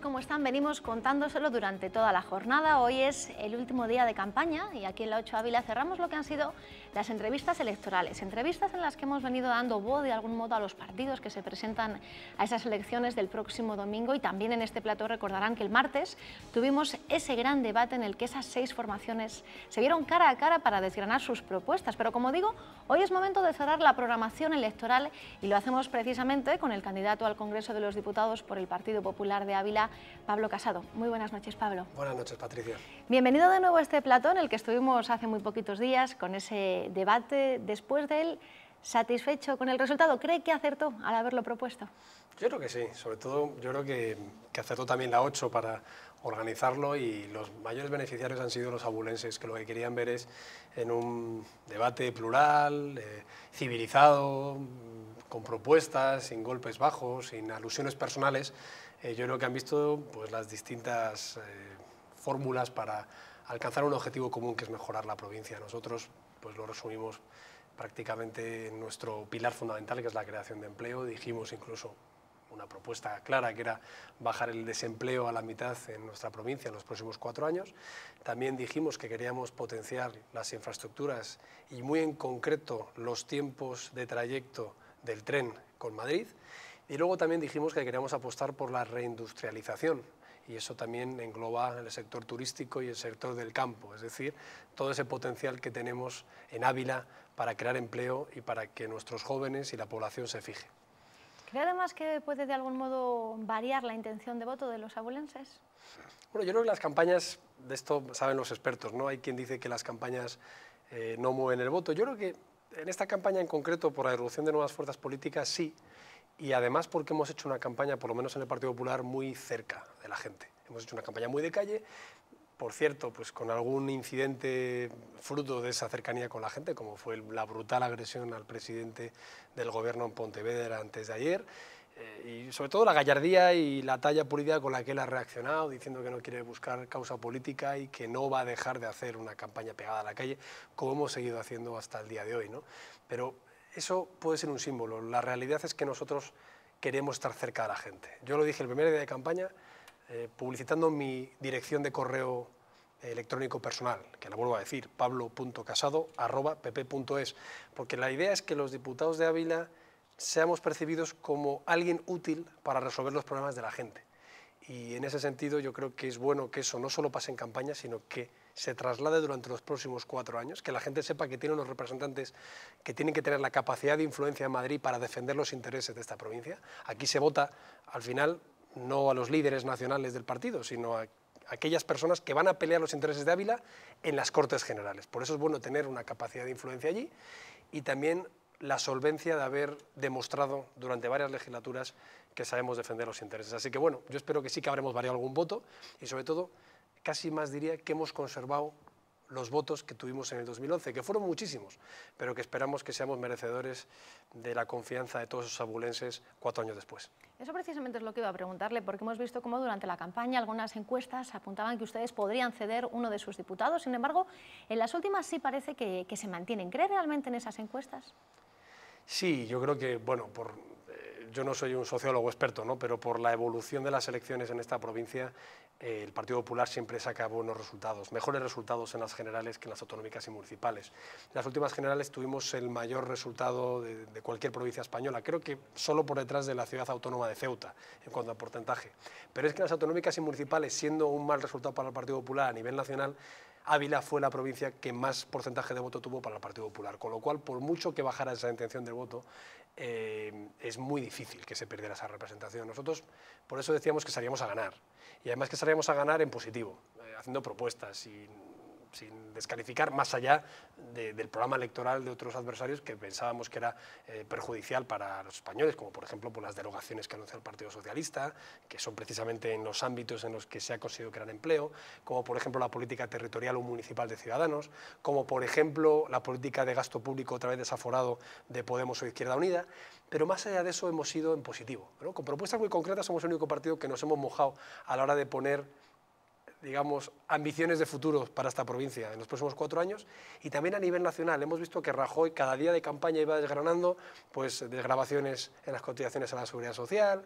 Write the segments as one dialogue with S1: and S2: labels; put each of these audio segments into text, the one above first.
S1: ¿cómo están? Venimos contándoselo durante toda la jornada. Hoy es el último día de campaña y aquí en la 8 Ávila cerramos lo que han sido las entrevistas electorales. Entrevistas en las que hemos venido dando voz de algún modo a los partidos que se presentan a esas elecciones del próximo domingo y también en este plato recordarán que el martes tuvimos ese gran debate en el que esas seis formaciones se vieron cara a cara para desgranar sus propuestas. Pero como digo, hoy es momento de cerrar la programación electoral y lo hacemos precisamente con el candidato al Congreso de los Diputados por el Partido Popular de Ávila, Pablo Casado. Muy buenas noches, Pablo.
S2: Buenas noches, Patricia.
S1: Bienvenido de nuevo a este plató en el que estuvimos hace muy poquitos días con ese debate. Después de él, ¿satisfecho con el resultado? ¿Cree que acertó al haberlo propuesto?
S2: Yo creo que sí, sobre todo yo creo que, acertó también la 8 para organizarlo y los mayores beneficiarios han sido los abulenses, que lo que querían ver es en un debate plural, eh, civilizado, con propuestas, sin golpes bajos, sin alusiones personales, eh, yo creo que han visto pues, las distintas eh, fórmulas para alcanzar un objetivo común que es mejorar la provincia. Nosotros pues, lo resumimos prácticamente en nuestro pilar fundamental, que es la creación de empleo. Dijimos incluso una propuesta clara que era bajar el desempleo a la mitad en nuestra provincia en los próximos cuatro años. También dijimos que queríamos potenciar las infraestructuras y muy en concreto los tiempos de trayecto del tren con Madrid y luego también dijimos que queríamos apostar por la reindustrialización y eso también engloba el sector turístico y el sector del campo, es decir, todo ese potencial que tenemos en Ávila para crear empleo y para que nuestros jóvenes y la población se fije.
S1: ¿Cree además que puede de algún modo variar la intención de voto de los abulenses?
S2: Bueno, yo creo que las campañas, de esto saben los expertos, ¿no? Hay quien dice que las campañas eh, no mueven el voto. Yo creo que en esta campaña en concreto, por la irrupción de nuevas fuerzas políticas, sí, y además porque hemos hecho una campaña, por lo menos en el Partido Popular, muy cerca de la gente. Hemos hecho una campaña muy de calle, por cierto, pues con algún incidente fruto de esa cercanía con la gente, como fue la brutal agresión al presidente del gobierno en Pontevedra antes de ayer, eh, y sobre todo la gallardía y la talla política con la que él ha reaccionado, diciendo que no quiere buscar causa política y que no va a dejar de hacer una campaña pegada a la calle, como hemos seguido haciendo hasta el día de hoy. ¿no? Pero eso puede ser un símbolo. La realidad es que nosotros queremos estar cerca de la gente. Yo lo dije el primer día de campaña, eh, publicitando mi dirección de correo eh, electrónico personal, que la vuelvo a decir, pablo.casado.pp.es, porque la idea es que los diputados de Ávila seamos percibidos como alguien útil para resolver los problemas de la gente. Y en ese sentido yo creo que es bueno que eso no solo pase en campaña, sino que se traslade durante los próximos cuatro años, que la gente sepa que tiene unos representantes que tienen que tener la capacidad de influencia en Madrid para defender los intereses de esta provincia. Aquí se vota, al final, no a los líderes nacionales del partido, sino a aquellas personas que van a pelear los intereses de Ávila en las Cortes Generales. Por eso es bueno tener una capacidad de influencia allí y también la solvencia de haber demostrado durante varias legislaturas que sabemos defender los intereses. Así que bueno, yo espero que sí que habremos variado algún voto y sobre todo casi más diría que hemos conservado los votos que tuvimos en el 2011, que fueron muchísimos, pero que esperamos que seamos merecedores de la confianza de todos esos abulenses cuatro años después.
S1: Eso precisamente es lo que iba a preguntarle, porque hemos visto cómo durante la campaña algunas encuestas apuntaban que ustedes podrían ceder uno de sus diputados, sin embargo, en las últimas sí parece que, se mantienen. ¿Cree realmente en esas encuestas?
S2: Sí, yo creo que, bueno, por yo no soy un sociólogo experto, ¿no? pero por la evolución de las elecciones en esta provincia, eh, el Partido Popular siempre saca buenos resultados, mejores resultados en las generales que en las autonómicas y municipales. En las últimas generales tuvimos el mayor resultado de, cualquier provincia española, creo que solo por detrás de la ciudad autónoma de Ceuta, en cuanto a porcentaje. Pero es que en las autonómicas y municipales, siendo un mal resultado para el Partido Popular a nivel nacional, Ávila fue la provincia que más porcentaje de voto tuvo para el Partido Popular, con lo cual, por mucho que bajara esa intención del voto, eh, es muy difícil que se perdiera esa representación. Nosotros por eso decíamos que salíamos a ganar, y además que salíamos a ganar en positivo, eh, haciendo propuestas y sin descalificar más allá del programa electoral de otros adversarios que pensábamos que era eh, perjudicial para los españoles, como por ejemplo por las derogaciones que anuncia el Partido Socialista, que son precisamente en los ámbitos en los que se ha conseguido crear empleo, como por ejemplo la política territorial o municipal de Ciudadanos, como por ejemplo la política de gasto público otra vez desaforado de Podemos o Izquierda Unida, pero más allá de eso hemos sido en positivo. Con propuestas muy concretas somos el único partido que nos hemos mojado a la hora de poner digamos, ambiciones de futuro para esta provincia en los próximos cuatro años y también a nivel nacional. Hemos visto que Rajoy cada día de campaña iba desgranando pues, desgrabaciones en las cotizaciones a la seguridad social,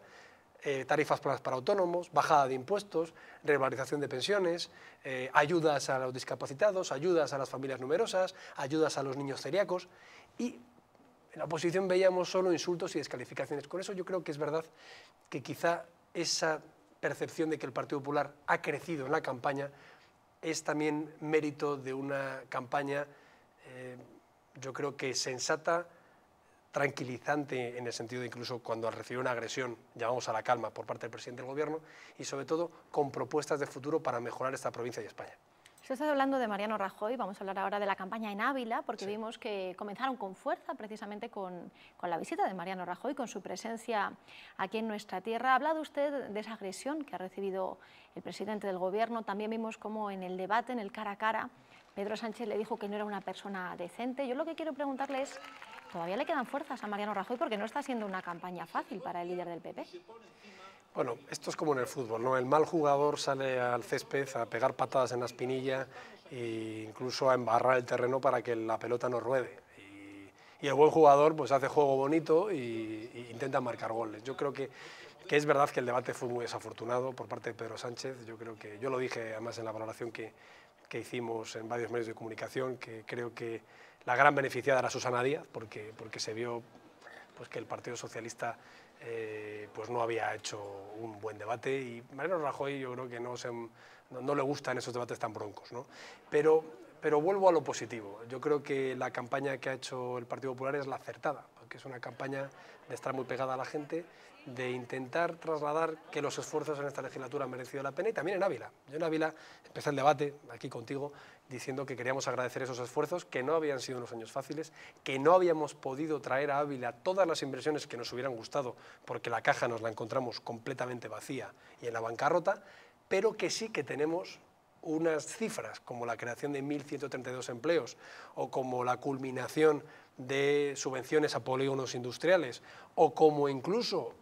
S2: eh, tarifas planas para autónomos, bajada de impuestos, revalorización de pensiones, eh, ayudas a los discapacitados, ayudas a las familias numerosas, ayudas a los niños celíacos y en la oposición veíamos solo insultos y descalificaciones. Con eso yo creo que es verdad que quizá esa percepción de que el Partido Popular ha crecido en la campaña es también mérito de una campaña, eh, yo creo que sensata, tranquilizante en el sentido de incluso cuando al una agresión llamamos a la calma por parte del presidente del gobierno y sobre todo con propuestas de futuro para mejorar esta provincia y España.
S1: Usted está hablando de Mariano Rajoy, vamos a hablar ahora de la campaña en Ávila, porque vimos que comenzaron con fuerza precisamente con, con, la visita de Mariano Rajoy, con su presencia aquí en nuestra tierra. Ha hablado usted de esa agresión que ha recibido el presidente del Gobierno. También vimos cómo en el debate, en el cara a cara, Pedro Sánchez le dijo que no era una persona decente. Yo lo que quiero preguntarle es, ¿todavía le quedan fuerzas a Mariano Rajoy? Porque no está siendo una campaña fácil para el líder del PP.
S2: Bueno, esto es como en el fútbol, ¿no? El mal jugador sale al césped a pegar patadas en la espinilla e incluso a embarrar el terreno para que la pelota no ruede. Y, el buen jugador pues hace juego bonito e, intenta marcar goles. Yo creo que, que, es verdad que el debate fue muy desafortunado por parte de Pedro Sánchez. Yo creo que, yo lo dije además en la valoración que, hicimos en varios medios de comunicación, que creo que la gran beneficiada era Susana Díaz, porque, porque se vio pues que el Partido Socialista eh, pues no había hecho un buen debate y Mariano Rajoy yo creo que no, le gustan esos debates tan broncos. ¿no? Pero, pero vuelvo a lo positivo. Yo creo que la campaña que ha hecho el Partido Popular es la acertada, porque es una campaña de estar muy pegada a la gente de intentar trasladar que los esfuerzos en esta legislatura han merecido la pena y también en Ávila. Yo en Ávila empecé el debate aquí contigo diciendo que queríamos agradecer esos esfuerzos, que no habían sido unos años fáciles, que no habíamos podido traer a Ávila todas las inversiones que nos hubieran gustado porque la caja nos la encontramos completamente vacía y en la bancarrota, pero que sí que tenemos unas cifras como la creación de 1.132 empleos o como la culminación de subvenciones a polígonos industriales o como incluso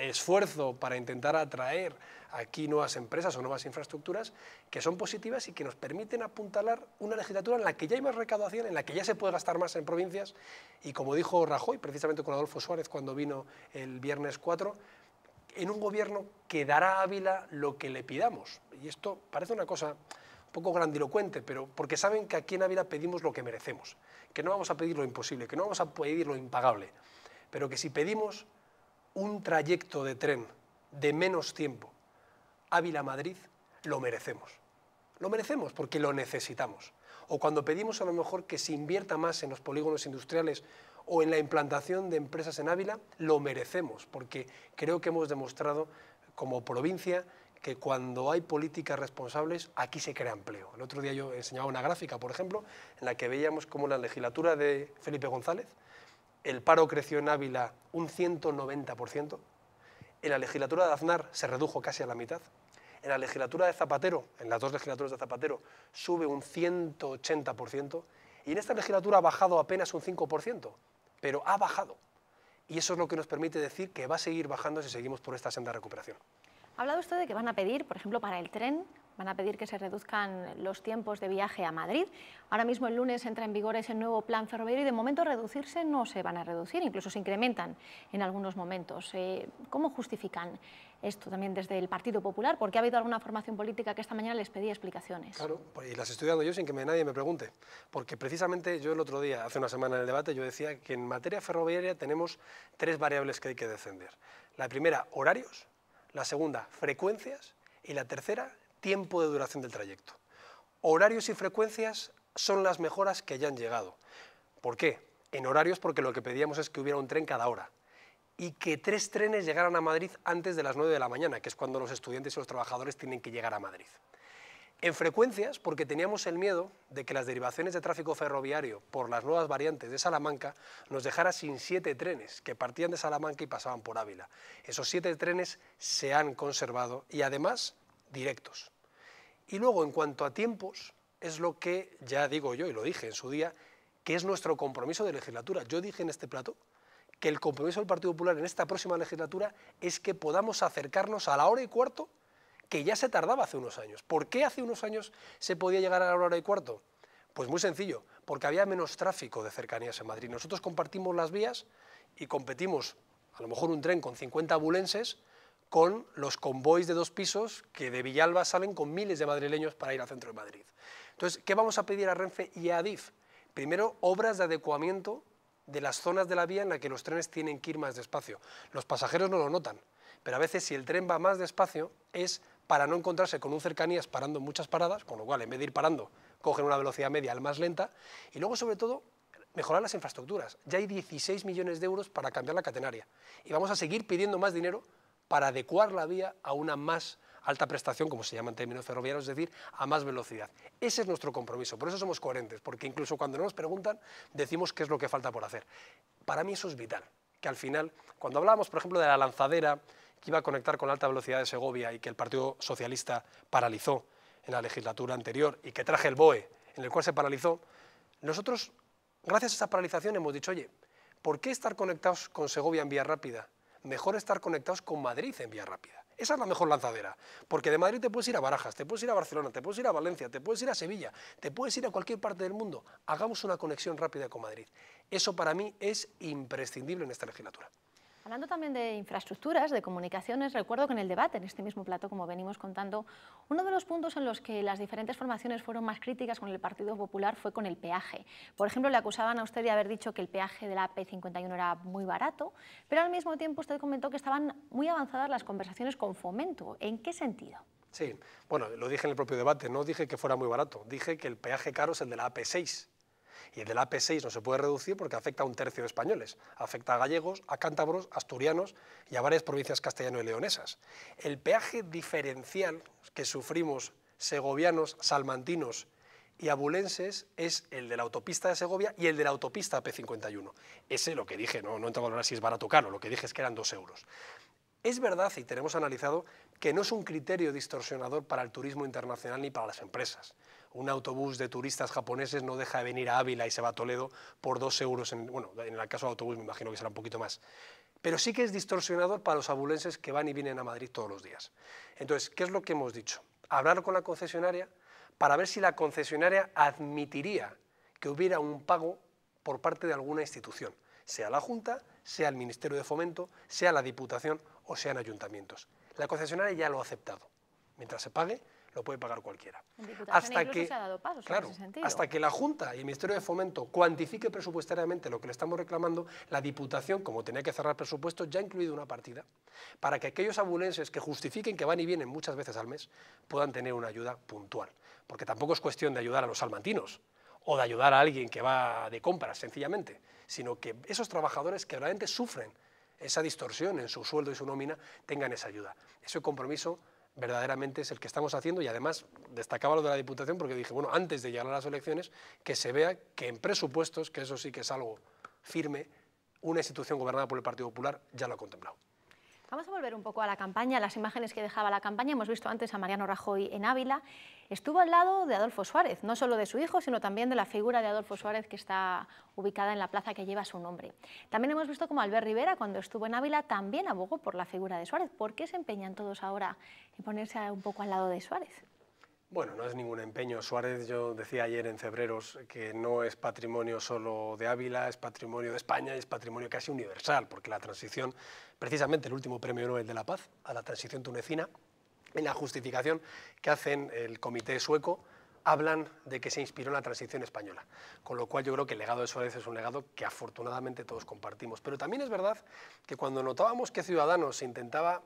S2: el esfuerzo para intentar atraer aquí nuevas empresas o nuevas infraestructuras que son positivas y que nos permiten apuntalar una legislatura en la que ya hay más recaudación, en la que ya se puede gastar más en provincias y como dijo Rajoy, precisamente con Adolfo Suárez cuando vino el viernes 4, en un gobierno que dará a Ávila lo que le pidamos. Y esto parece una cosa un poco grandilocuente, pero porque saben que aquí en Ávila pedimos lo que merecemos, que no vamos a pedir lo imposible, que no vamos a pedir lo impagable, pero que si pedimos un trayecto de tren de menos tiempo Ávila-Madrid, lo merecemos. Lo merecemos porque lo necesitamos. O cuando pedimos a lo mejor que se invierta más en los polígonos industriales o en la implantación de empresas en Ávila, lo merecemos porque creo que hemos demostrado como provincia que cuando hay políticas responsables, aquí se crea empleo. El otro día yo enseñaba una gráfica, por ejemplo, en la que veíamos cómo la legislatura de Felipe González el paro creció en Ávila un 190%, en la legislatura de Aznar se redujo casi a la mitad, en la legislatura de Zapatero, en las dos legislaturas de Zapatero, sube un 180%, y en esta legislatura ha bajado apenas un 5%, pero ha bajado. Y eso es lo que nos permite decir que va a seguir bajando si seguimos por esta senda de recuperación.
S1: Ha hablado usted de que van a pedir, por ejemplo, para el tren van a pedir que se reduzcan los tiempos de viaje a Madrid. Ahora mismo el lunes entra en vigor ese nuevo plan ferroviario y de momento reducirse no se van a reducir, incluso se incrementan en algunos momentos. Eh, ¿Cómo justifican esto también desde el Partido Popular? Porque ha habido alguna formación política que esta mañana les pedía explicaciones. Claro,
S2: pues, y las estoy dando yo sin que nadie me pregunte, porque precisamente yo el otro día, hace una semana en el debate, yo decía que en materia ferroviaria tenemos tres variables que hay que descender. La primera, horarios, la segunda, frecuencias y la tercera, tiempo de duración del trayecto. Horarios y frecuencias son las mejoras que hayan han llegado. ¿Por qué? En horarios porque lo que pedíamos es que hubiera un tren cada hora y que tres trenes llegaran a Madrid antes de las 9 de la mañana, que es cuando los estudiantes y los trabajadores tienen que llegar a Madrid. En frecuencias, porque teníamos el miedo de que las derivaciones de tráfico ferroviario por las nuevas variantes de Salamanca nos dejara sin siete trenes que partían de Salamanca y pasaban por Ávila. Esos siete trenes se han conservado y además directos. Y luego, en cuanto a tiempos, es lo que ya digo yo y lo dije en su día, que es nuestro compromiso de legislatura. Yo dije en este plato que el compromiso del Partido Popular en esta próxima legislatura es que podamos acercarnos a la hora y cuarto que ya se tardaba hace unos años. ¿Por qué hace unos años se podía llegar a la hora y cuarto? Pues muy sencillo, porque había menos tráfico de cercanías en Madrid. Nosotros compartimos las vías y competimos, a lo mejor un tren con 50 abulenses con los convoys de dos pisos que de Villalba salen con miles de madrileños para ir al centro de Madrid. Entonces, ¿qué vamos a pedir a Renfe y a Adif? Primero, obras de adecuamiento de las zonas de la vía en las que los trenes tienen que ir más despacio. Los pasajeros no lo notan, pero a veces si el tren va más despacio es para no encontrarse con un cercanías parando muchas paradas, con lo cual en vez de ir parando cogen una velocidad media al más lenta, y luego sobre todo mejorar las infraestructuras. Ya hay 16 millones de euros para cambiar la catenaria y vamos a seguir pidiendo más dinero para adecuar la vía a una más alta prestación, como se llama en términos ferroviarios, es decir, a más velocidad. Ese es nuestro compromiso, por eso somos coherentes, porque incluso cuando no nos preguntan decimos qué es lo que falta por hacer. Para mí eso es vital, que al final, cuando hablábamos, por ejemplo, de la lanzadera que iba a conectar con la alta velocidad de Segovia y que el Partido Socialista paralizó en la legislatura anterior y que traje el BOE, en el cual se paralizó, nosotros, gracias a esa paralización, hemos dicho, oye, ¿por qué estar conectados con Segovia en vía rápida? mejor estar conectados con Madrid en vía rápida. Esa es la mejor lanzadera, porque de Madrid te puedes ir a Barajas, te puedes ir a Barcelona, te puedes ir a Valencia, te puedes ir a Sevilla, te puedes ir a cualquier parte del mundo. Hagamos una conexión rápida con Madrid. Eso para mí es imprescindible en esta legislatura.
S1: Hablando también de infraestructuras, de comunicaciones, recuerdo que en el debate, en este mismo plato, como venimos contando, uno de los puntos en los que las diferentes formaciones fueron más críticas con el Partido Popular fue con el peaje. Por ejemplo, le acusaban a usted de haber dicho que el peaje de la AP51 era muy barato, pero al mismo tiempo usted comentó que estaban muy avanzadas las conversaciones con fomento. ¿En qué sentido?
S2: Sí, bueno, lo dije en el propio debate, no dije que fuera muy barato, dije que el peaje caro es el de la AP6, y el del AP6 no se puede reducir porque afecta a un tercio de españoles, afecta a gallegos, a cántabros, asturianos y a varias provincias castellano y leonesas. El peaje diferencial que sufrimos segovianos, salmantinos y abulenses es el de la autopista de Segovia y el de la autopista P51. Ese lo que dije, no, no entro a valorar si es barato o caro, lo que dije es que eran dos euros. Es verdad, y tenemos analizado, que no es un criterio distorsionador para el turismo internacional ni para las empresas un autobús de turistas japoneses no deja de venir a Ávila y se va a Toledo por dos euros, en, bueno, en el caso del autobús me imagino que será un poquito más. Pero sí que es distorsionador para los abulenses que van y vienen a Madrid todos los días. Entonces, ¿qué es lo que hemos dicho? Hablar con la concesionaria para ver si la concesionaria admitiría que hubiera un pago por parte de alguna institución, sea la Junta, sea el Ministerio de Fomento, sea la Diputación o sean ayuntamientos. La concesionaria ya lo ha aceptado. Mientras se pague, lo puede pagar cualquiera.
S1: Hasta que, hasta
S2: que la Junta y el Ministerio de Fomento cuantifique presupuestariamente lo que le estamos reclamando, la Diputación, como tenía que cerrar presupuesto, ya ha incluido una partida para que aquellos abulenses que justifiquen que van y vienen muchas veces al mes puedan tener una ayuda puntual. Porque tampoco es cuestión de ayudar a los salmantinos o de ayudar a alguien que va de compras, sencillamente, sino que esos trabajadores que realmente sufren esa distorsión en su sueldo y su nómina tengan esa ayuda. Ese compromiso verdaderamente es el que estamos haciendo y además destacaba lo de la Diputación porque dije, bueno, antes de llegar a las elecciones, que se vea que en presupuestos, que eso sí que es algo firme, una institución gobernada por el Partido Popular ya lo ha contemplado.
S1: Vamos a volver un poco a la campaña, las imágenes que dejaba la campaña. Hemos visto antes a Mariano Rajoy en Ávila. Estuvo al lado de Adolfo Suárez, no solo de su hijo, sino también de la figura de Adolfo Suárez que está ubicada en la plaza que lleva su nombre. También hemos visto como Albert Rivera, cuando estuvo en Ávila, también abogó por la figura de Suárez. ¿Por qué se empeñan todos ahora en ponerse un poco al lado de Suárez?
S2: Bueno, no es ningún empeño. Suárez, yo decía ayer en febreros que no es patrimonio solo de Ávila, es patrimonio de España, es patrimonio casi universal, porque la transición, precisamente el último premio Nobel de la Paz a la transición tunecina, en la justificación que hacen el comité sueco, hablan de que se inspiró en la transición española. Con lo cual yo creo que el legado de Suárez es un legado que afortunadamente todos compartimos. Pero también es verdad que cuando notábamos que Ciudadanos intentaba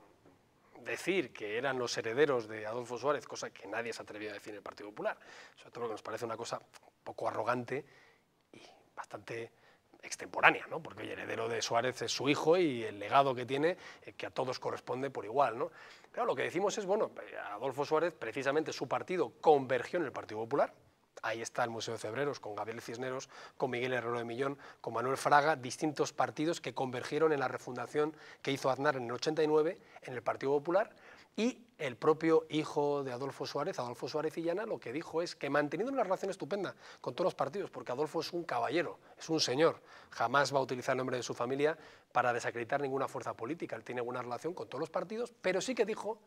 S2: decir que eran los herederos de Adolfo Suárez, cosa que nadie se atrevía a decir en el Partido Popular, sobre todo que nos parece una cosa poco arrogante y bastante extemporánea, ¿no? porque el heredero de Suárez es su hijo y el legado que tiene, eh, que a todos corresponde por igual. ¿no? lo que decimos es, bueno, eh, Adolfo Suárez, precisamente su partido convergió en el Partido Popular, Ahí está el Museo de Cebreros, con Gabriel Cisneros, con Miguel Herrero de Millón, con Manuel Fraga, distintos partidos que convergieron en la refundación que hizo Aznar en el 89 en el Partido Popular y el propio hijo de Adolfo Suárez, Adolfo Suárez Illana, lo que dijo es que manteniendo una relación estupenda con todos los partidos, porque Adolfo es un caballero, es un señor, jamás va a utilizar el nombre de su familia para desacreditar ninguna fuerza política, él tiene buena relación con todos los partidos, pero sí que dijo,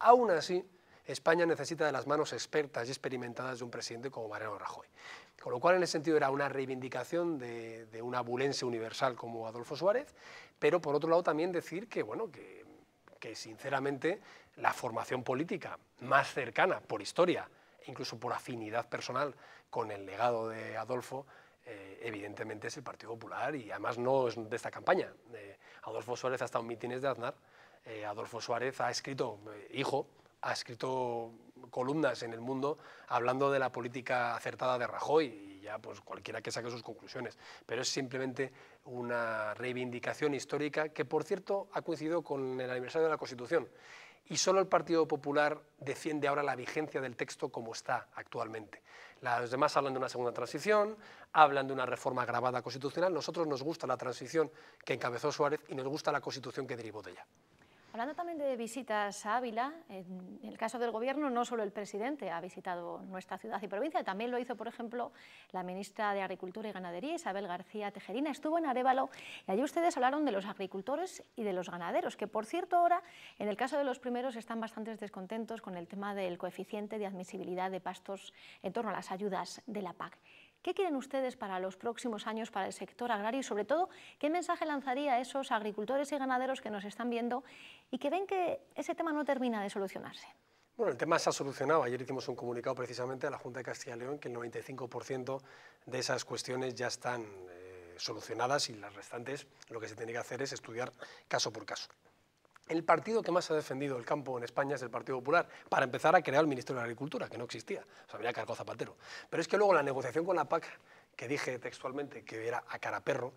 S2: aún así, España necesita de las manos expertas y experimentadas de un presidente como Mariano Rajoy. Con lo cual, en ese sentido, era una reivindicación de, un una abulense universal como Adolfo Suárez, pero por otro lado también decir que, bueno, que, sinceramente la formación política más cercana por historia, e incluso por afinidad personal con el legado de Adolfo, eh, evidentemente es el Partido Popular y además no es de esta campaña. Eh, Adolfo Suárez ha estado en mítines de Aznar, eh, Adolfo Suárez ha escrito, hijo, ha escrito columnas en el mundo hablando de la política acertada de Rajoy y ya pues cualquiera que saque sus conclusiones. Pero es simplemente una reivindicación histórica que, por cierto, ha coincidido con el aniversario de la Constitución. Y solo el Partido Popular defiende ahora la vigencia del texto como está actualmente. Los demás hablan de una segunda transición, hablan de una reforma agravada constitucional. Nosotros nos gusta la transición que encabezó Suárez y nos gusta la constitución que derivó de ella.
S1: Hablando también de visitas a Ávila, en el caso del Gobierno, no solo el presidente ha visitado nuestra ciudad y provincia, también lo hizo, por ejemplo, la ministra de Agricultura y Ganadería, Isabel García Tejerina. Estuvo en Arevalo y allí ustedes hablaron de los agricultores y de los ganaderos, que por cierto ahora, en el caso de los primeros, están bastante descontentos con el tema del coeficiente de admisibilidad de pastos en torno a las ayudas de la PAC. ¿Qué quieren ustedes para los próximos años para el sector agrario y sobre todo qué mensaje lanzaría a esos agricultores y ganaderos que nos están viendo y que ven que ese tema no termina de solucionarse?
S2: Bueno, el tema se ha solucionado. Ayer hicimos un comunicado precisamente a la Junta de Castilla y León que el 95% de esas cuestiones ya están eh, solucionadas y las restantes lo que se tiene que hacer es estudiar caso por caso. El partido que más ha defendido el campo en España es el Partido Popular, para empezar a crear el Ministerio de Agricultura, que no existía, o sea, había Zapatero. Pero es que luego la negociación con la PAC, que dije textualmente que era a cara perro,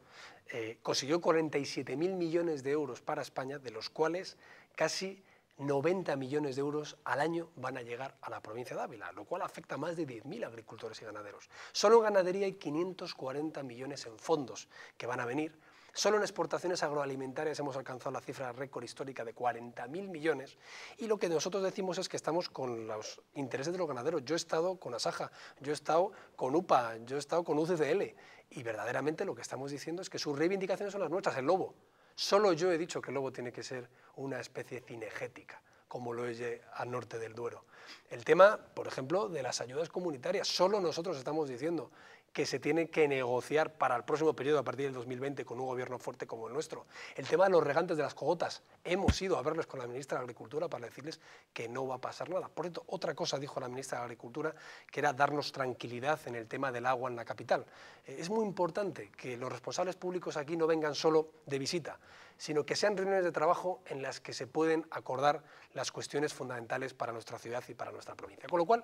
S2: eh, consiguió 47.000 millones de euros para España, de los cuales casi 90 millones de euros al año van a llegar a la provincia de Ávila, lo cual afecta a más de 10.000 agricultores y ganaderos. Solo en ganadería hay 540 millones en fondos que van a venir Solo en exportaciones agroalimentarias hemos alcanzado la cifra récord histórica de 40.000 millones y lo que nosotros decimos es que estamos con los intereses de los ganaderos. Yo he estado con Asaja, yo he estado con UPA, yo he estado con UCDL y verdaderamente lo que estamos diciendo es que sus reivindicaciones son las nuestras, el lobo. Solo yo he dicho que el lobo tiene que ser una especie cinegética como lo es al norte del Duero. El tema, por ejemplo, de las ayudas comunitarias, solo nosotros estamos diciendo que se tiene que negociar para el próximo periodo a partir del 2020 con un gobierno fuerte como el nuestro. El tema de los regantes de las cogotas. Hemos ido a verles con la ministra de Agricultura para decirles que no va a pasar nada. Por cierto, otra cosa dijo la ministra de Agricultura, que era darnos tranquilidad en el tema del agua en la capital. Eh, es muy importante que los responsables públicos aquí no vengan solo de visita, sino que sean reuniones de trabajo en las que se pueden acordar las cuestiones fundamentales para nuestra ciudad y para nuestra provincia. Con lo cual,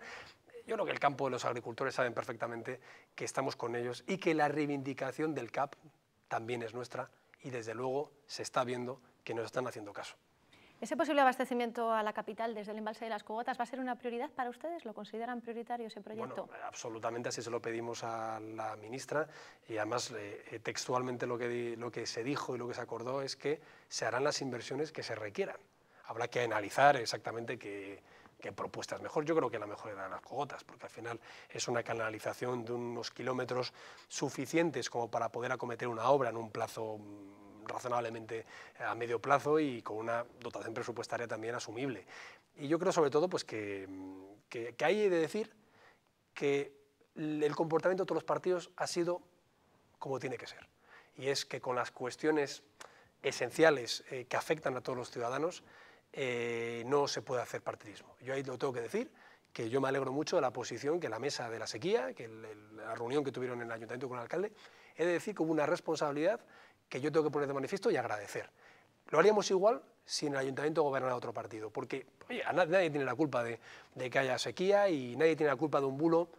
S2: yo creo que el campo de los agricultores saben perfectamente que estamos con ellos y que la reivindicación del CAP también es nuestra y desde luego se está viendo que nos están haciendo caso.
S1: ¿Ese posible abastecimiento a la capital desde el embalse de las Cogotas va a ser una prioridad para ustedes? ¿Lo consideran prioritario ese proyecto?
S2: absolutamente, así se lo pedimos a la ministra y además eh, textualmente lo que, lo que se dijo y lo que se acordó es que se harán las inversiones que se requieran. Habrá que analizar exactamente qué qué propuesta mejor. Yo creo que la mejor era las cogotas, porque al final es una canalización de unos kilómetros suficientes como para poder acometer una obra en un plazo mm, razonablemente eh, a medio plazo y con una dotación presupuestaria también asumible. Y yo creo sobre todo pues, que, mm, que, que hay de decir que el comportamiento de todos los partidos ha sido como tiene que ser. Y es que con las cuestiones esenciales eh, que afectan a todos los ciudadanos, eh, no se puede hacer partidismo. Yo ahí lo tengo que decir, que yo me alegro mucho de la posición que la mesa de la sequía, que la reunión que tuvieron en el ayuntamiento con el alcalde, he de decir como una responsabilidad que yo tengo que poner de manifiesto y agradecer. Lo haríamos igual si en el ayuntamiento gobernara otro partido, porque nadie tiene la culpa de que haya sequía y nadie tiene la culpa de un bulo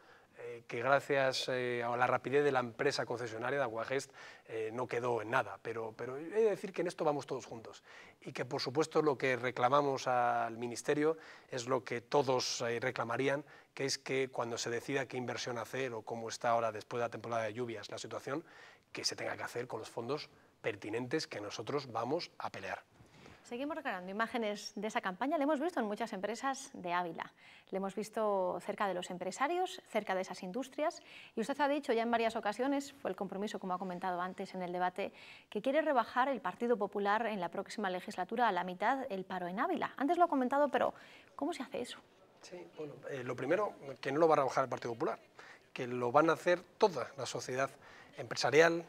S2: que gracias eh, a la rapidez de la empresa concesionaria de Aguagest eh, no quedó en nada. Pero, pero he de decir que en esto vamos todos juntos y que por supuesto lo que reclamamos al Ministerio es lo que todos eh, reclamarían, que es que cuando se decida qué inversión hacer o cómo está ahora después de la temporada de lluvias la situación, que se tenga que hacer con los fondos pertinentes que nosotros vamos a pelear.
S1: Seguimos recargando imágenes de esa campaña. Le hemos visto en muchas empresas de Ávila. Le hemos visto cerca de los empresarios, cerca de esas industrias. Y usted ha dicho ya en varias ocasiones, fue el compromiso, como ha comentado antes en el debate, que quiere rebajar el Partido Popular en la próxima legislatura a la mitad el paro en Ávila. Antes lo ha comentado, pero ¿cómo se hace eso?
S2: Sí, bueno, eh, lo primero, que no lo va a rebajar el Partido Popular, que lo van a hacer toda la sociedad empresarial,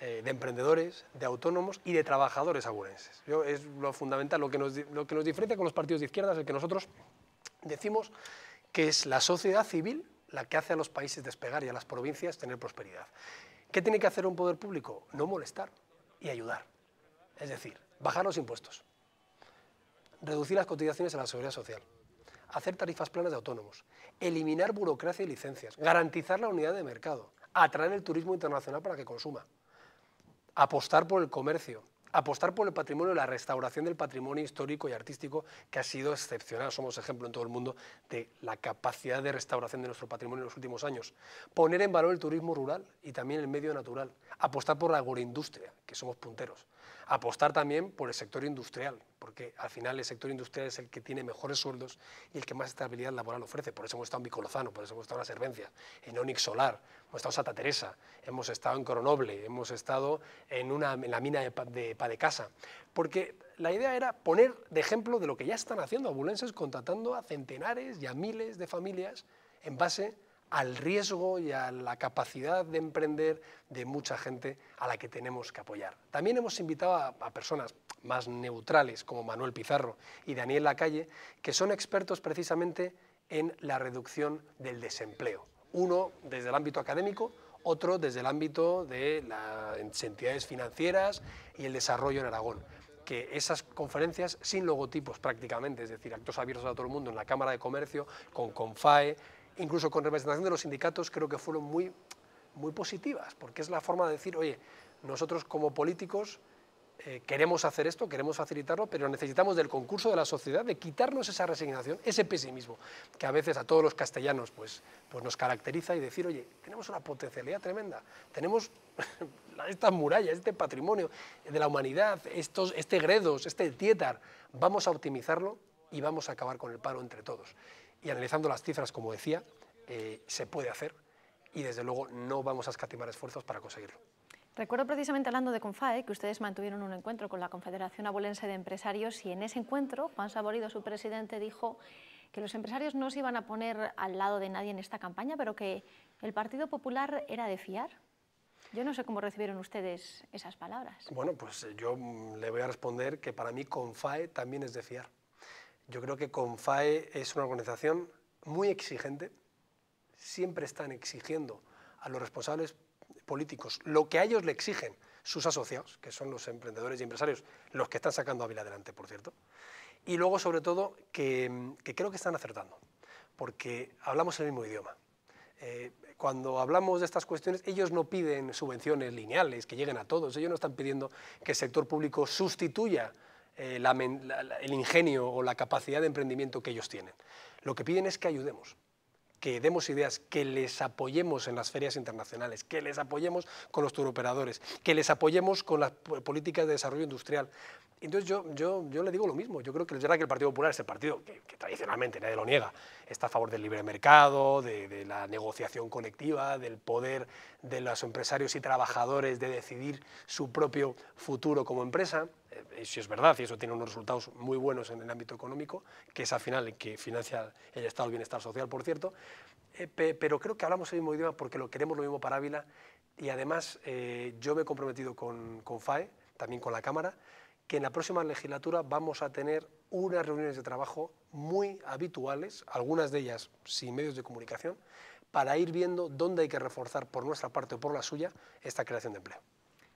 S2: eh, de emprendedores, de autónomos y de trabajadores agurenses. Yo, es lo fundamental, lo que, nos, lo que nos diferencia con los partidos de izquierdas es que nosotros decimos que es la sociedad civil la que hace a los países despegar y a las provincias tener prosperidad. ¿Qué tiene que hacer un poder público? No molestar y ayudar. Es decir, bajar los impuestos, reducir las cotizaciones a la seguridad social, hacer tarifas planas de autónomos, eliminar burocracia y licencias, garantizar la unidad de mercado, atraer el turismo internacional para que consuma apostar por el comercio, apostar por el patrimonio, la restauración del patrimonio histórico y artístico, que ha sido excepcional. Somos ejemplo en todo el mundo de la capacidad de restauración de nuestro patrimonio en los últimos años. Poner en valor el turismo rural y también el medio natural. Apostar por la agroindustria, que somos punteros apostar también por el sector industrial, porque al final el sector industrial es el que tiene mejores sueldos y el que más estabilidad laboral ofrece. Por eso hemos estado en Vicolozano, por eso hemos estado en la Servencia, en Onix Solar, hemos estado en Santa Teresa, hemos estado en Coronoble, hemos estado en, una, la mina de, de Padecasa. Porque la idea era poner de ejemplo de lo que ya están haciendo abulenses, contratando a centenares y a miles de familias en base al riesgo y a la capacidad de emprender de mucha gente a la que tenemos que apoyar. También hemos invitado a, personas más neutrales como Manuel Pizarro y Daniel Lacalle, que son expertos precisamente en la reducción del desempleo. Uno desde el ámbito académico, otro desde el ámbito de las entidades financieras y el desarrollo en Aragón que esas conferencias sin logotipos prácticamente, es decir, actos abiertos a todo el mundo en la Cámara de Comercio, con CONFAE, incluso con representación de los sindicatos, creo que fueron muy, muy positivas, porque es la forma de decir, oye, nosotros como políticos eh, queremos hacer esto, queremos facilitarlo, pero necesitamos del concurso de la sociedad, de quitarnos esa resignación, ese pesimismo, que a veces a todos los castellanos pues, pues nos caracteriza y decir, oye, tenemos una potencialidad tremenda, tenemos estas murallas, este patrimonio de la humanidad, estos, este Gredos, este Tietar, vamos a optimizarlo y vamos a acabar con el paro entre todos y analizando las cifras, como decía, eh, se puede hacer y desde luego no vamos a escatimar esfuerzos para conseguirlo.
S1: Recuerdo precisamente hablando de CONFAE que ustedes mantuvieron un encuentro con la Confederación Abolense de Empresarios y en ese encuentro Juan Saborido, su presidente, dijo que los empresarios no se iban a poner al lado de nadie en esta campaña, pero que el Partido Popular era de fiar. Yo no sé cómo recibieron ustedes esas palabras.
S2: Bueno, pues yo mm, le voy a responder que para mí CONFAE también es de fiar. Yo creo que CONFAE es una organización muy exigente, siempre están exigiendo a los responsables políticos lo que a ellos le exigen sus asociados, que son los emprendedores y empresarios, los que están sacando a Vila adelante, por cierto, y luego, sobre todo, que, creo que están acertando, porque hablamos el mismo idioma. Eh, cuando hablamos de estas cuestiones, ellos no piden subvenciones lineales que lleguen a todos, ellos no están pidiendo que el sector público sustituya eh, el ingenio o la capacidad de emprendimiento que ellos tienen. Lo que piden es que ayudemos, que demos ideas, que les apoyemos en las ferias internacionales, que les apoyemos con los turoperadores, que les apoyemos con las políticas de desarrollo industrial. Entonces yo, yo, le digo lo mismo, yo creo que que el Partido Popular es el partido que, tradicionalmente nadie lo niega, está a favor del libre mercado, de, la negociación colectiva, del poder de los empresarios y trabajadores de decidir su propio futuro como empresa, eh, eh, si es verdad y eso tiene unos resultados muy buenos en el ámbito económico, que es al final el que financia el Estado del Bienestar Social, por cierto, eh, pero creo que hablamos el mismo idioma porque lo queremos lo mismo para Ávila y además yo me he comprometido con, con FAE, también con la Cámara, que en la próxima legislatura vamos a tener unas reuniones de trabajo muy habituales, algunas de ellas sin medios de comunicación, para ir viendo dónde hay que reforzar por nuestra parte o por la suya esta creación de empleo.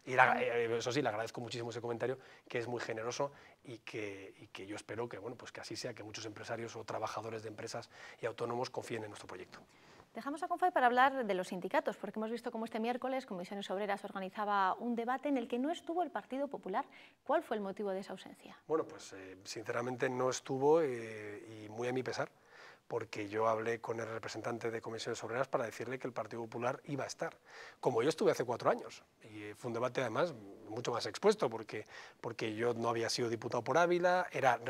S2: Y eh, eso sí, le agradezco muchísimo ese comentario, que es muy generoso y que, yo espero que, bueno, pues que así sea, que muchos empresarios o trabajadores de empresas y autónomos confíen en nuestro proyecto.
S1: Dejamos a Confay para hablar de los sindicatos, porque hemos visto cómo este miércoles Comisiones Obreras organizaba un debate en el que no estuvo el Partido Popular. ¿Cuál fue el motivo de esa ausencia?
S2: Bueno, pues eh, sinceramente no estuvo eh, y muy a mi pesar porque yo hablé con el representante de Comisiones Obreras para decirle que el Partido Popular iba a estar, como yo estuve hace cuatro años. Y fue un debate además mucho más expuesto, porque, porque yo no había sido diputado por Ávila, era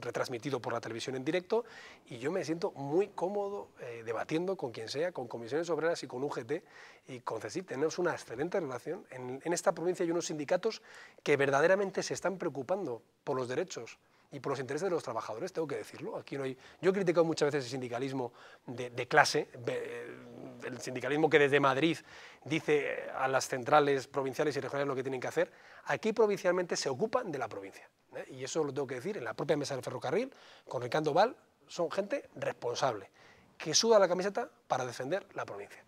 S2: retransmitido por la televisión en directo, y yo me siento muy cómodo eh, debatiendo con quien sea, con Comisiones Obreras y con UGT y con Cecil, Tenemos una excelente relación. en esta provincia hay unos sindicatos que verdaderamente se están preocupando por los derechos y por los intereses de los trabajadores, tengo que decirlo. Aquí no hay... Yo he criticado muchas veces el sindicalismo de, clase, el sindicalismo que desde Madrid dice a las centrales provinciales y regionales lo que tienen que hacer. Aquí provincialmente se ocupan de la provincia. ¿eh? Y eso lo tengo que decir en la propia mesa del ferrocarril, con Ricardo Val, son gente responsable, que suda la camiseta para defender la provincia.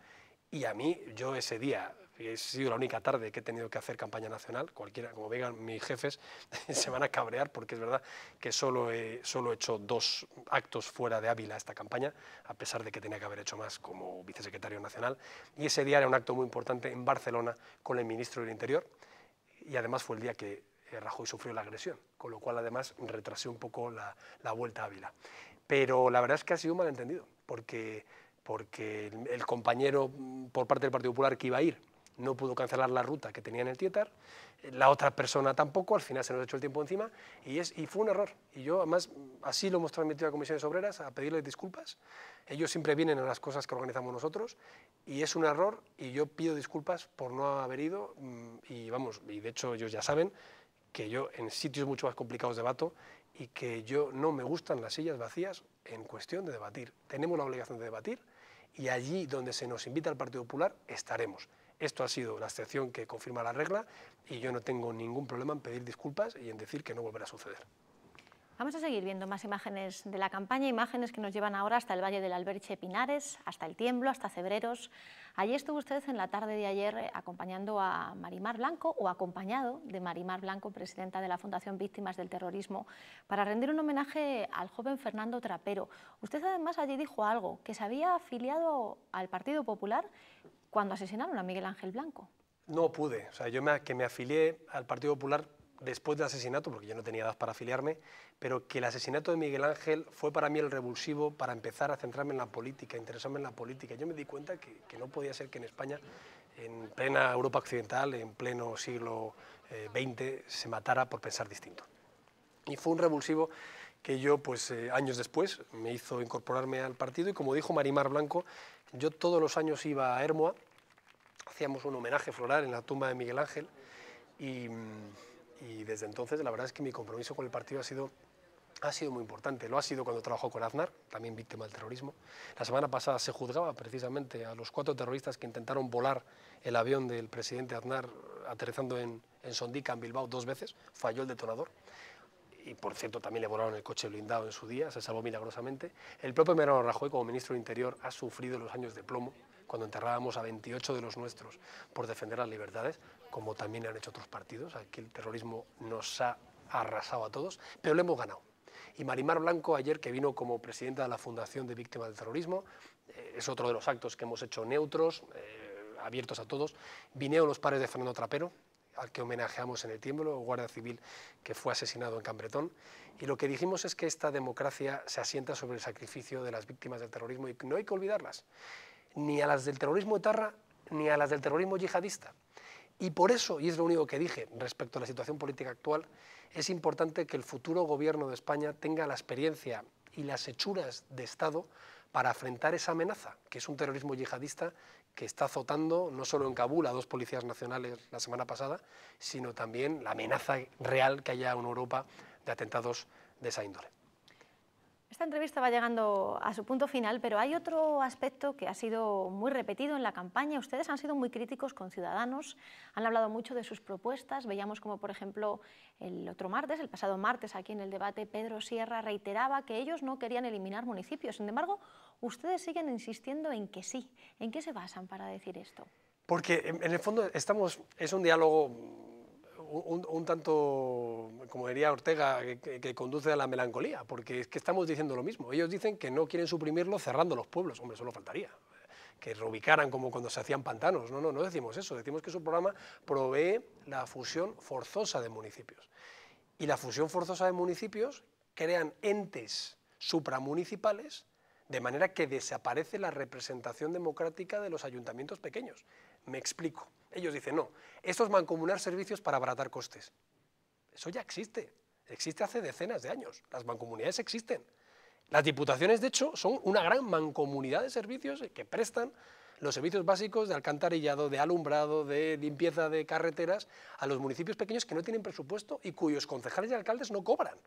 S2: Y a mí, yo ese día ha sido la única tarde que he tenido que hacer campaña nacional. Cualquiera, como vean mis jefes, se van a cabrear porque es verdad que solo he, solo hecho dos actos fuera de Ávila esta campaña, a pesar de que tenía que haber hecho más como vicesecretario nacional. Y ese día era un acto muy importante en Barcelona con el ministro del Interior y además fue el día que eh, Rajoy sufrió la agresión, con lo cual además retrasé un poco la, la vuelta a Ávila. Pero la verdad es que ha sido un malentendido, porque, porque el compañero mm, por parte del Partido Popular que iba a ir no pudo cancelar la ruta que tenía en el Tietar, la otra persona tampoco, al final se nos echó el tiempo encima y, es, y fue un error. Y yo además así lo hemos transmitido a comisiones obreras, a pedirles disculpas. Ellos siempre vienen a las cosas que organizamos nosotros y es un error y yo pido disculpas por no haber ido mm, y vamos, y de hecho ellos ya saben que yo en sitios mucho más complicados debato y que yo no me gustan las sillas vacías en cuestión de debatir. Tenemos la obligación de debatir y allí donde se nos invita al Partido Popular estaremos. Esto ha sido la excepción que confirma la regla y yo no tengo ningún problema en pedir disculpas y en decir que no volverá a suceder.
S1: Vamos a seguir viendo más imágenes de la campaña, imágenes que nos llevan ahora hasta el Valle del Alberche Pinares, hasta el Tiemblo, hasta Cebreros. Allí estuvo usted en la tarde de ayer eh, acompañando a Marimar Blanco o acompañado de Marimar Blanco, presidenta de la Fundación Víctimas del Terrorismo, para rendir un homenaje al joven Fernando Trapero. Usted además allí dijo algo, que se había afiliado al Partido Popular cuando asesinaron a Miguel Ángel Blanco.
S2: No pude, o sea, yo me, que me afilié al Partido Popular después del asesinato, porque yo no tenía edad para afiliarme, pero que el asesinato de Miguel Ángel fue para mí el revulsivo para empezar a centrarme en la política, interesarme en la política. Yo me di cuenta que, no podía ser que en España, en plena Europa occidental, en pleno siglo XX, eh, se matara por pensar distinto. Y fue un revulsivo que yo, pues eh, años después, me hizo incorporarme al partido y como dijo Marimar Blanco, yo todos los años iba a Hermoa, hacíamos un homenaje floral en la tumba de Miguel Ángel mm, y, desde entonces la verdad es que mi compromiso con el partido ha sido ha sido muy importante. Lo ha sido cuando trabajó con Aznar, también víctima del terrorismo. La semana pasada se juzgaba precisamente a los cuatro terroristas que intentaron volar el avión del presidente Aznar aterrizando en, en Sondica, en Bilbao, dos veces. Falló el detonador y por cierto también le volaron el coche blindado en su día, se salvó milagrosamente. El propio Mariano Rajoy, como ministro del Interior, ha sufrido los años de plomo cuando enterrábamos a 28 de los nuestros por defender las libertades, como también han hecho otros partidos. Aquí el terrorismo nos ha arrasado a todos, pero lo hemos ganado. Y Marimar Blanco, ayer que vino como presidenta de la Fundación de Víctimas del Terrorismo, eh, es otro de los actos que hemos hecho neutros, eh, abiertos a todos. vineo los pares de Fernando Trapero, al que homenajeamos en el tiempo, guardia civil que fue asesinado en Cambretón, y lo que dijimos es que esta democracia se asienta sobre el sacrificio de las víctimas del terrorismo y no hay que olvidarlas, ni a las del terrorismo etarra, ni a las del terrorismo yihadista. Y por eso, y es lo único que dije respecto a la situación política actual, es importante que el futuro gobierno de España tenga la experiencia y las hechuras de Estado para afrontar esa amenaza, que es un terrorismo yihadista que está azotando no solo en Kabul a dos policías nacionales la semana pasada, sino también la amenaza real que haya en Europa de atentados de esa
S1: índole. Esta entrevista va llegando a su punto final, pero hay otro aspecto que ha sido muy repetido en la campaña. Ustedes han sido muy críticos con Ciudadanos, han hablado mucho de sus propuestas. Veíamos como, por ejemplo, el otro martes, el pasado martes, aquí en el debate, Pedro Sierra reiteraba que ellos no querían eliminar municipios. Sin embargo, ustedes siguen insistiendo en que sí. ¿En qué se basan para decir esto?
S2: Porque, en el fondo, estamos, es un diálogo un, tanto, como diría Ortega, que, conduce a la melancolía, porque es que estamos diciendo lo mismo. Ellos dicen que no quieren suprimirlo cerrando los pueblos, hombre, solo faltaría que reubicaran como cuando se hacían pantanos. No, no, no decimos eso, decimos que su programa provee la fusión forzosa de municipios. Y la fusión forzosa de municipios crean entes supramunicipales de manera que desaparece la representación democrática de los ayuntamientos pequeños. Me explico. Ellos dicen, no, esto es mancomunar servicios para abaratar costes. Eso ya existe, existe hace decenas de años, las mancomunidades existen. Las diputaciones, de hecho, son una gran mancomunidad de servicios que prestan los servicios básicos de alcantarillado, de alumbrado, de limpieza de carreteras a los municipios pequeños que no tienen presupuesto y cuyos concejales y alcaldes no cobran.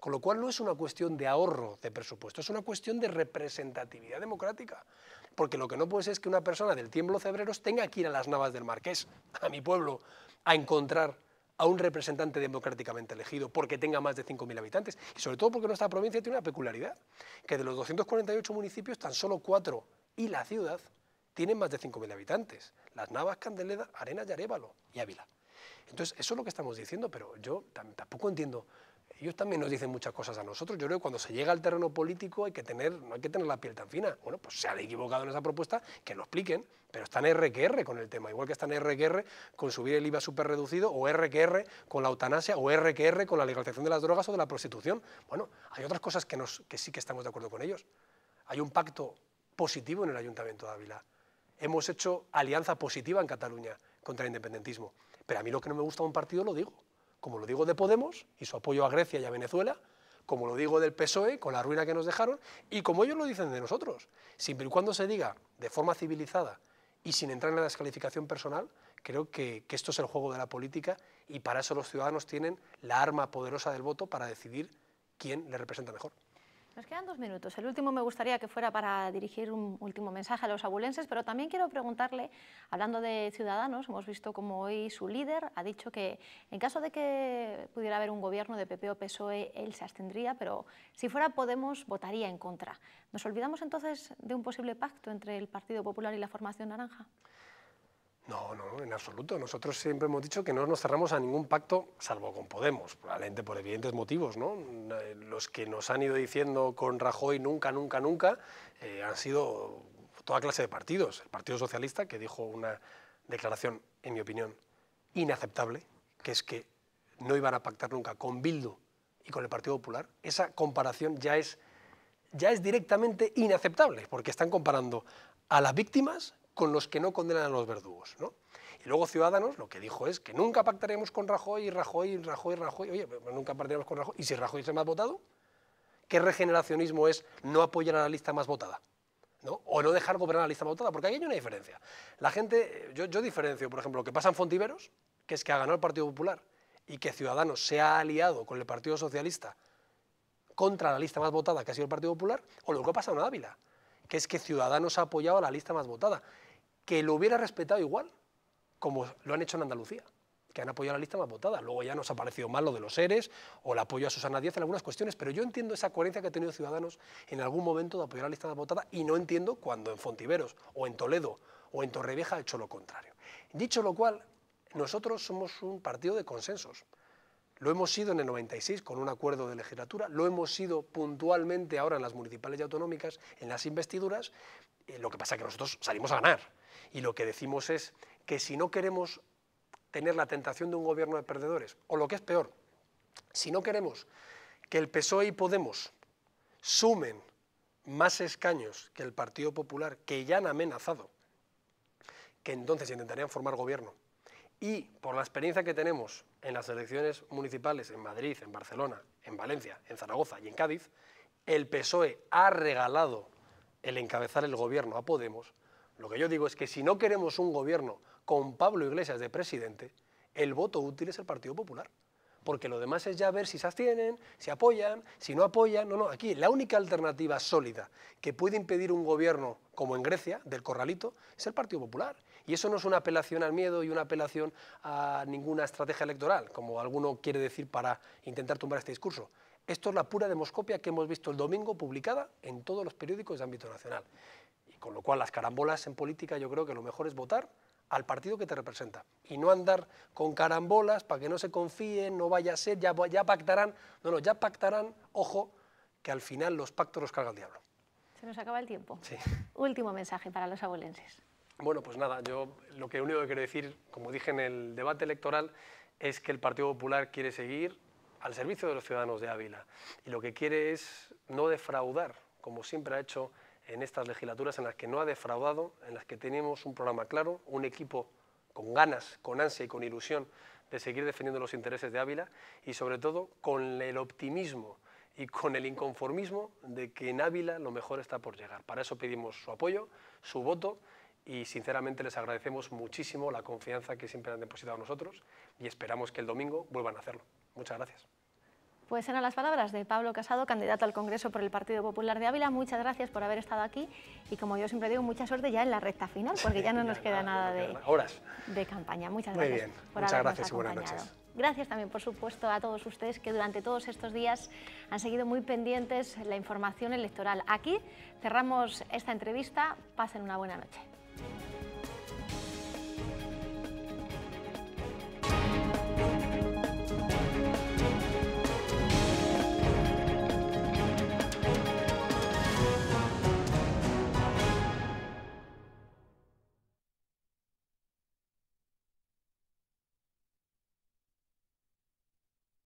S2: Con lo cual no es una cuestión de ahorro de presupuesto, es una cuestión de representatividad democrática porque lo que no puede ser es que una persona del tiemblo Cebreros tenga que ir a las Navas del Marqués, a mi pueblo, a encontrar a un representante democráticamente elegido porque tenga más de 5.000 habitantes y sobre todo porque nuestra provincia tiene una peculiaridad, que de los 248 municipios tan solo cuatro y la ciudad tienen más de 5.000 habitantes, Las Navas, Candeleda, Arenas y Arevalo y Ávila. Entonces, eso es lo que estamos diciendo, pero yo tampoco entiendo ellos también nos dicen muchas cosas a nosotros. Yo creo que cuando se llega al terreno político hay que tener, no hay que tener la piel tan fina. Bueno, pues se han equivocado en esa propuesta, que lo expliquen, pero están RQR con el tema, igual que están RQR con subir el IVA súper reducido, o RQR con la eutanasia, o RQR con la legalización de las drogas o de la prostitución. Bueno, hay otras cosas que, nos, que sí que estamos de acuerdo con ellos. Hay un pacto positivo en el Ayuntamiento de Ávila. Hemos hecho alianza positiva en Cataluña contra el independentismo. Pero a mí lo que no me gusta de un partido lo digo como lo digo de Podemos y su apoyo a Grecia y a Venezuela, como lo digo del PSOE con la ruina que nos dejaron y como ellos lo dicen de nosotros, siempre y cuando se diga de forma civilizada y sin entrar en la descalificación personal, creo que, que esto es el juego de la política y para eso los ciudadanos tienen la arma poderosa del voto para decidir quién le representa mejor.
S1: Nos quedan dos minutos. El último me gustaría que fuera para dirigir un último mensaje a los abulenses, pero también quiero preguntarle, hablando de Ciudadanos, hemos visto como hoy su líder ha dicho que en caso de que pudiera haber un gobierno de PP o PSOE, él se abstendría, pero si fuera Podemos, votaría en contra. ¿Nos olvidamos entonces de un posible pacto entre el Partido Popular y la Formación Naranja?
S2: No, no, en absoluto. Nosotros siempre hemos dicho que no nos cerramos a ningún pacto, salvo con Podemos, probablemente por evidentes motivos. ¿no? Los que nos han ido diciendo con Rajoy nunca, nunca, nunca, eh, han sido toda clase de partidos. El Partido Socialista, que dijo una declaración, en mi opinión, inaceptable, que es que no iban a pactar nunca con Bildu y con el Partido Popular, esa comparación ya es, ya es directamente inaceptable, porque están comparando a las víctimas con los que no condenan a los verdugos. ¿no? Y luego Ciudadanos lo que dijo es que nunca pactaremos con Rajoy, y Rajoy, Rajoy, Rajoy. Oye, pues nunca pactaremos con Rajoy. ¿Y si Rajoy es el más votado? ¿Qué regeneracionismo es no apoyar a la lista más votada? ¿no? O no dejar gobernar a la lista más votada, porque ahí hay una diferencia. La gente, yo, diferencio, por ejemplo, lo que pasa en Fontiveros, que es que ha ganado el Partido Popular y que Ciudadanos se ha aliado con el Partido Socialista contra la lista más votada, que ha sido el Partido Popular, o lo que ha pasado en Ávila, que es que Ciudadanos ha apoyado a la lista más votada que lo hubiera respetado igual, como lo han hecho en Andalucía, que han apoyado la lista más votada. Luego ya nos ha parecido mal lo de los seres o el apoyo a Susana Díaz en algunas cuestiones, pero yo entiendo esa coherencia que ha tenido Ciudadanos en algún momento de apoyar la lista más votada y no entiendo cuando en Fontiveros o en Toledo o en Torrevieja ha hecho lo contrario. Dicho lo cual, nosotros somos un partido de consensos. Lo hemos sido en el 96 con un acuerdo de legislatura, lo hemos sido puntualmente ahora en las municipales y autonómicas, en las investiduras, lo que pasa es que nosotros salimos a ganar. Y lo que decimos es que si no queremos tener la tentación de un gobierno de perdedores, o lo que es peor, si no queremos que el PSOE y Podemos sumen más escaños que el Partido Popular, que ya han amenazado, que entonces intentarían formar gobierno. Y por la experiencia que tenemos en las elecciones municipales en Madrid, en Barcelona, en Valencia, en Zaragoza y en Cádiz, el PSOE ha regalado el encabezar el gobierno a Podemos lo que yo digo es que si no queremos un gobierno con Pablo Iglesias de presidente, el voto útil es el Partido Popular. Porque lo demás es ya ver si se abstienen, si apoyan, si no apoyan. No, no, aquí la única alternativa sólida que puede impedir un gobierno como en Grecia, del corralito, es el Partido Popular. Y eso no es una apelación al miedo y una apelación a ninguna estrategia electoral, como alguno quiere decir para intentar tumbar este discurso. Esto es la pura demoscopia que hemos visto el domingo publicada en todos los periódicos de ámbito nacional. Con lo cual, las carambolas en política yo creo que lo mejor es votar al partido que te representa y no andar con carambolas para que no se confíen, no vaya a ser, ya, ya pactarán. No, no, ya pactarán, ojo, que al final los pactos los carga el diablo.
S1: Se nos acaba el tiempo. Sí. Último mensaje para los abolenses.
S2: Bueno, pues nada, yo lo que único que quiero decir, como dije en el debate electoral, es que el Partido Popular quiere seguir al servicio de los ciudadanos de Ávila y lo que quiere es no defraudar, como siempre ha hecho en estas legislaturas en las que no ha defraudado, en las que tenemos un programa claro, un equipo con ganas, con ansia y con ilusión de seguir defendiendo los intereses de Ávila y sobre todo con el optimismo y con el inconformismo de que en Ávila lo mejor está por llegar. Para eso pedimos su apoyo, su voto y sinceramente les agradecemos muchísimo la confianza que siempre han depositado en nosotros y esperamos que el domingo vuelvan a hacerlo. Muchas gracias.
S1: Pues eran las palabras de Pablo Casado, candidato al Congreso por el Partido Popular de Ávila. Muchas gracias por haber estado aquí y como yo siempre digo, mucha suerte ya en la recta final, porque ya no nos queda nada, de, horas. de campaña. Muchas gracias. muchas gracias y buenas noches. Gracias también, por supuesto, a todos ustedes que durante todos estos días han seguido muy pendientes la información electoral. Aquí cerramos esta entrevista. Pasen una buena noche.